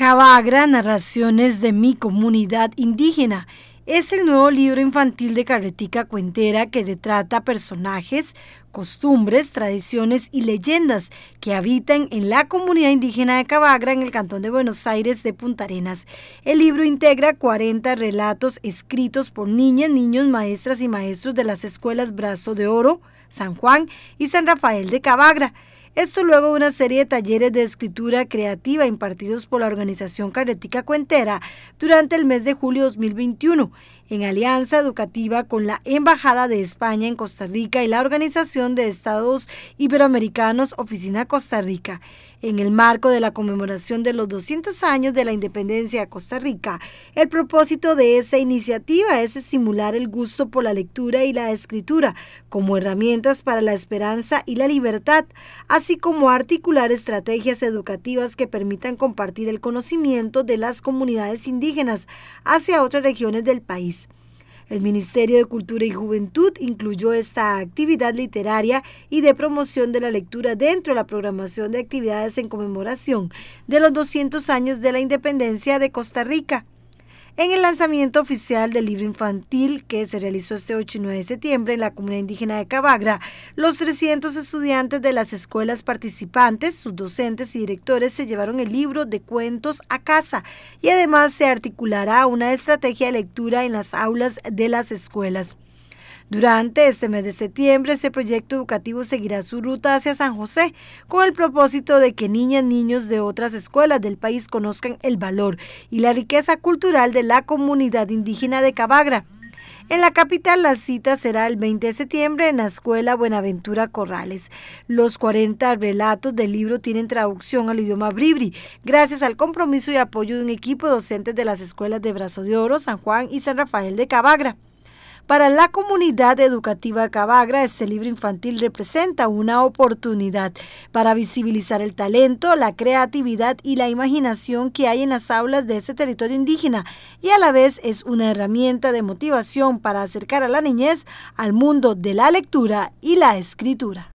Cabagra, Narraciones de mi comunidad indígena. Es el nuevo libro infantil de Carretica Cuentera que retrata personajes, costumbres, tradiciones y leyendas que habitan en la comunidad indígena de Cavagra en el Cantón de Buenos Aires de Punta Arenas. El libro integra 40 relatos escritos por niñas, niños, maestras y maestros de las escuelas Brazo de Oro, San Juan y San Rafael de Cavagra. Esto luego de una serie de talleres de escritura creativa impartidos por la organización Carretica Cuentera durante el mes de julio 2021 en alianza educativa con la Embajada de España en Costa Rica y la Organización de Estados Iberoamericanos Oficina Costa Rica. En el marco de la conmemoración de los 200 años de la independencia de Costa Rica, el propósito de esta iniciativa es estimular el gusto por la lectura y la escritura como herramientas para la esperanza y la libertad, así como articular estrategias educativas que permitan compartir el conocimiento de las comunidades indígenas hacia otras regiones del país. El Ministerio de Cultura y Juventud incluyó esta actividad literaria y de promoción de la lectura dentro de la programación de actividades en conmemoración de los 200 años de la independencia de Costa Rica. En el lanzamiento oficial del libro infantil que se realizó este 8 y 9 de septiembre en la comunidad indígena de Cabagra, los 300 estudiantes de las escuelas participantes, sus docentes y directores se llevaron el libro de cuentos a casa y además se articulará una estrategia de lectura en las aulas de las escuelas. Durante este mes de septiembre, este proyecto educativo seguirá su ruta hacia San José con el propósito de que niñas, y niños de otras escuelas del país conozcan el valor y la riqueza cultural de la comunidad indígena de Cabagra. En la capital la cita será el 20 de septiembre en la Escuela Buenaventura Corrales. Los 40 relatos del libro tienen traducción al idioma bribri, gracias al compromiso y apoyo de un equipo docente de las escuelas de Brazo de Oro, San Juan y San Rafael de Cabagra. Para la comunidad educativa Cabagra, este libro infantil representa una oportunidad para visibilizar el talento, la creatividad y la imaginación que hay en las aulas de este territorio indígena y a la vez es una herramienta de motivación para acercar a la niñez al mundo de la lectura y la escritura.